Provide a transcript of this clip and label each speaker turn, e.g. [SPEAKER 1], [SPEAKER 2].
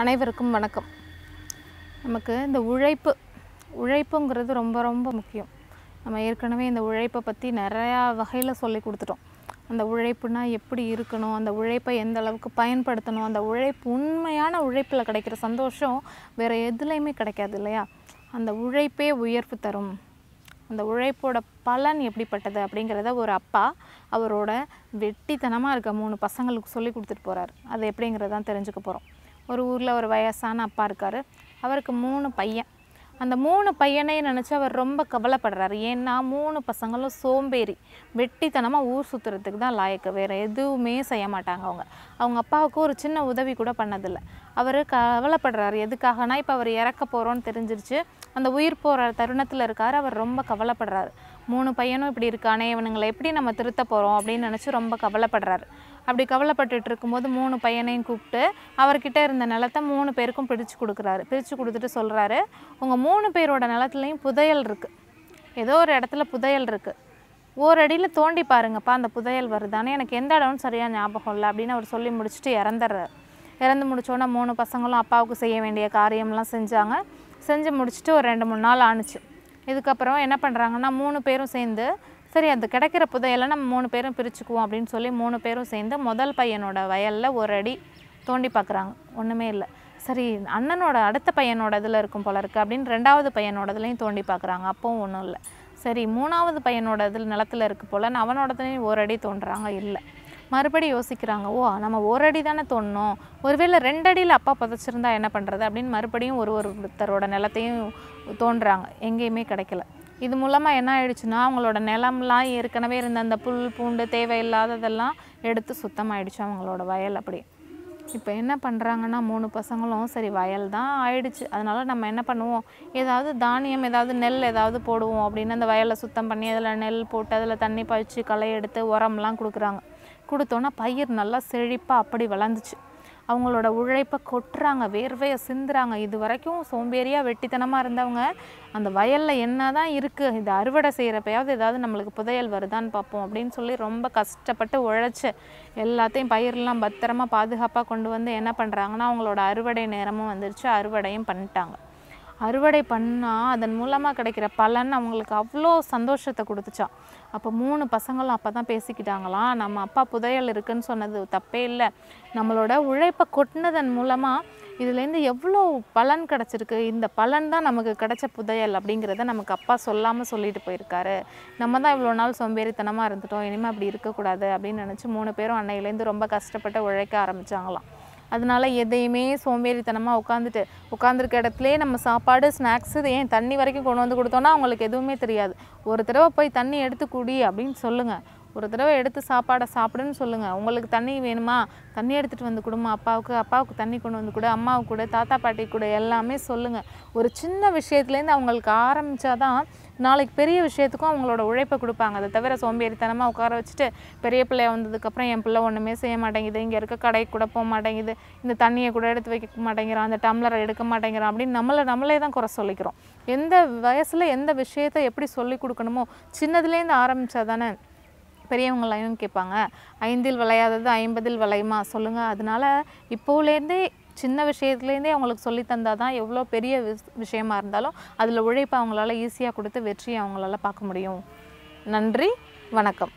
[SPEAKER 1] அனைவருக்கும் வணக்கம் நமக்கு இந்த உழைப்பு உழைப்புங்கிறது ரொம்ப ரொம்ப முக்கியம் நம்ம ஏற்கனவே இந்த உழைப்பை பற்றி நிறையா வகையில் சொல்லி கொடுத்துட்டோம் அந்த உழைப்புனா எப்படி இருக்கணும் அந்த உழைப்பை எந்த அளவுக்கு பயன்படுத்தணும் அந்த உழைப்பு உண்மையான உழைப்பில் கிடைக்கிற சந்தோஷம் வேறு எதுலேயுமே கிடைக்காது இல்லையா அந்த உழைப்பே உயர்வு தரும் அந்த உழைப்போட பலன் எப்படிப்பட்டது அப்படிங்கிறத ஒரு அப்பா அவரோட வெட்டித்தனமாக இருக்க மூணு பசங்களுக்கு சொல்லி கொடுத்துட்டு போகிறார் அது எப்படிங்கிறதான் தெரிஞ்சுக்க போகிறோம் ஒரு ஊரில் ஒரு வயசான அப்பா இருக்கார் அவருக்கு மூணு பையன் அந்த மூணு பையனையும் நினச்சி அவர் ரொம்ப கவலைப்படுறாரு ஏன்னா மூணு பசங்களும் சோம்பேறி வெட்டித்தனமாக ஊர் சுற்றுறதுக்கு தான் லாயக்கு வேறு எதுவுமே செய்ய மாட்டாங்க அவங்க அவங்க அப்பாவுக்கு ஒரு சின்ன உதவி கூட பண்ணதில்லை அவர் கவலைப்படுறாரு எதுக்காகனா இப்போ அவர் இறக்க போகிறோன்னு தெரிஞ்சிருச்சு அந்த உயிர் போகிற தருணத்தில் இருக்கார் அவர் ரொம்ப கவலைப்படுறாரு மூணு பையனும் இப்படி இருக்கானே இவனுங்களை எப்படி நம்ம திருத்த போகிறோம் அப்படின்னு நினச்சி ரொம்ப கவலைப்படுறாரு அப்படி கவலைப்பட்டுட்டு இருக்கும்போது மூணு பையனையும் கூப்பிட்டு அவர்கிட்ட இருந்த நிலத்தை மூணு பேருக்கும் பிரித்து கொடுக்குறாரு பிரித்து கொடுத்துட்டு சொல்கிறாரு உங்கள் மூணு பேரோட நிலத்துலையும் புதையல் இருக்குது ஏதோ ஒரு இடத்துல புதையல் இருக்குது ஒரு அடியில் தோண்டி பாருங்கப்பா அந்த புதையல் வருதானே எனக்கு எந்த இடம்னு சரியாக ஞாபகம் இல்லை அப்படின்னு அவர் சொல்லி முடிச்சுட்டு இறந்துடுறாரு இறந்து முடித்தோடனே மூணு பசங்களும் அப்பாவுக்கு செய்ய வேண்டிய காரியம்லாம் செஞ்சாங்க செஞ்சு முடிச்சுட்டு ஒரு ரெண்டு மூணு நாள் ஆணுச்சு இதுக்கப்புறம் என்ன பண்ணுறாங்கன்னா மூணு பேரும் சேர்ந்து சரி அது கிடைக்கிற புதையெல்லாம் நம்ம மூணு பேரும் பிரிச்சுக்குவோம் அப்படின்னு சொல்லி மூணு பேரும் சேர்ந்து முதல் பையனோட வயலில் ஒரு அடி தோண்டி பார்க்குறாங்க ஒன்றுமே இல்லை சரி அண்ணனோட அடுத்த பையனோட இதில் இருக்கும் போல இருக்குது அப்படின்னு ரெண்டாவது பையனோட தோண்டி பார்க்குறாங்க அப்போவும் ஒன்றும் இல்லை சரி மூணாவது பையனோட இதில் நிலத்தில் இருக்க போல் அவனோடதுலேயும் ஒரு அடி தோன்றாங்க இல்லை மறுபடி யோசிக்கிறாங்க ஓ நம்ம ஒரு அடி தானே தோணும் ஒருவேளை ரெண்டடியில் அப்பா புதைச்சிருந்தா என்ன பண்ணுறது அப்படின்னு மறுபடியும் ஒரு ஒருத்தரோட நிலத்தையும் தோன்றுறாங்க எங்கேயுமே கிடைக்கல இது மூலமாக என்ன ஆயிடுச்சுன்னா அவங்களோட நிலம்லாம் ஏற்கனவே இருந்த அந்த புல் பூண்டு தேவையில்லாததெல்லாம் எடுத்து சுத்தமாயிடுச்சு அவங்களோட வயல் அப்படி இப்போ என்ன பண்ணுறாங்கன்னா மூணு பசங்களும் சரி வயல் தான் ஆயிடுச்சு அதனால் நம்ம என்ன பண்ணுவோம் ஏதாவது தானியம் ஏதாவது நெல் ஏதாவது போடுவோம் அப்படின்னு அந்த வயலை சுத்தம் பண்ணி அதில் நெல் போட்டு அதில் தண்ணி பாய்ச்சி களை எடுத்து உரம்லாம் கொடுக்குறாங்க கொடுத்தோன்னா பயிர் நல்லா செழிப்பாக அப்படி வளர்ந்துச்சு அவங்களோட உழைப்பை கொட்டுறாங்க வேர்வையை சிந்துறாங்க இது வரைக்கும் சோம்பேறியாக வெட்டித்தனமாக இருந்தவங்க அந்த வயலில் என்ன தான் இருக்குது இது அறுவடை செய்கிறப்பையாவது ஏதாவது நம்மளுக்கு புதையல் வருதான்னு பார்ப்போம் அப்படின்னு சொல்லி ரொம்ப கஷ்டப்பட்டு உழைச்சி எல்லாத்தையும் பயிரெலாம் பத்திரமா பாதுகாப்பாக கொண்டு வந்து என்ன பண்ணுறாங்கன்னா அவங்களோட அறுவடை நேரமும் வந்துருச்சு அறுவடையும் பண்ணிட்டாங்க அறுவடை பண்ணால் அதன் மூலமாக கிடைக்கிற பலன் அவங்களுக்கு அவ்வளோ சந்தோஷத்தை கொடுத்துச்சான் அப்போ மூணு பசங்களும் அப்போ தான் பேசிக்கிட்டாங்களாம் நம்ம அப்பா புதையல் இருக்குன்னு சொன்னது தப்பே இல்லை நம்மளோட உழைப்பை கொட்டினதன் மூலமாக இதுலேருந்து எவ்வளோ பலன் கிடச்சிருக்கு இந்த பலன் தான் நமக்கு கிடைச்ச புதையல் அப்படிங்கிறத நமக்கு அப்பா சொல்லாமல் சொல்லிட்டு போயிருக்காரு நம்ம தான் இவ்வளோ நாள் சோம்பேறித்தனமாக இருந்துட்டோம் இனிமேல் அப்படி இருக்கக்கூடாது அப்படின்னு நினச்சி மூணு பேரும் அன்னையிலேருந்து ரொம்ப கஷ்டப்பட்டு உழைக்க ஆரம்பித்தாங்களாம் அதனால் எதையுமே சோம்பேறித்தனமாக உட்காந்துட்டு உட்காந்துருக்க இடத்துலே நம்ம சாப்பாடு ஸ்நாக்ஸ் இது ஏன் தண்ணி வரைக்கும் கொண்டு வந்து கொடுத்தோன்னா அவங்களுக்கு எதுவுமே தெரியாது ஒரு தடவை போய் தண்ணி எடுத்து குடி அப்படின்னு சொல்லுங்கள் ஒரு தடவை எடுத்து சாப்பாடை சாப்பிடுன்னு சொல்லுங்கள் உங்களுக்கு தண்ணி வேணுமா தண்ணி எடுத்துகிட்டு வந்து கொடுமா அப்பாவுக்கு அப்பாவுக்கு தண்ணி கொண்டு வந்து கூட அம்மாவுக்கு கூட தாத்தா பாட்டி கூட எல்லாமே சொல்லுங்கள் ஒரு சின்ன விஷயத்துலேருந்து அவங்களுக்கு ஆரம்பித்தா தான் நாளைக்கு பெரிய விஷயத்துக்கும் அவங்களோட உழைப்பை கொடுப்பாங்க அதை தவிர சோம்பேறித்தனமாக உட்கார வச்சுட்டு பெரிய பிள்ளைய வந்ததுக்கப்புறம் என் பிள்ளை ஒன்றுமே செய்ய மாட்டேங்குது இங்கே இருக்க கடைக்கு கூட போக மாட்டேங்குது இந்த தண்ணியை கூட எடுத்து வைக்க மாட்டேங்கிறான் அந்த டம்ளரை எடுக்க மாட்டேங்கிறான் அப்படின்னு நம்மளை நம்மளே தான் குறை சொல்லிக்கிறோம் எந்த வயசில் எந்த விஷயத்தை எப்படி சொல்லி கொடுக்கணுமோ சின்னதுலேருந்து ஆரம்பித்தா தானே பெரியவங்களையும் கேட்பாங்க ஐந்தில் விளையாதது ஐம்பதில் விளையுமா சொல்லுங்கள் அதனால் இப்போலேருந்தே சின்ன விஷயத்துலேருந்தே அவங்களுக்கு சொல்லி தந்தால் தான் எவ்வளோ பெரிய விஷயமா இருந்தாலும் அதில் உழைப்பை அவங்களால ஈஸியாக கொடுத்து வெற்றியை அவங்களால பார்க்க முடியும் நன்றி வணக்கம்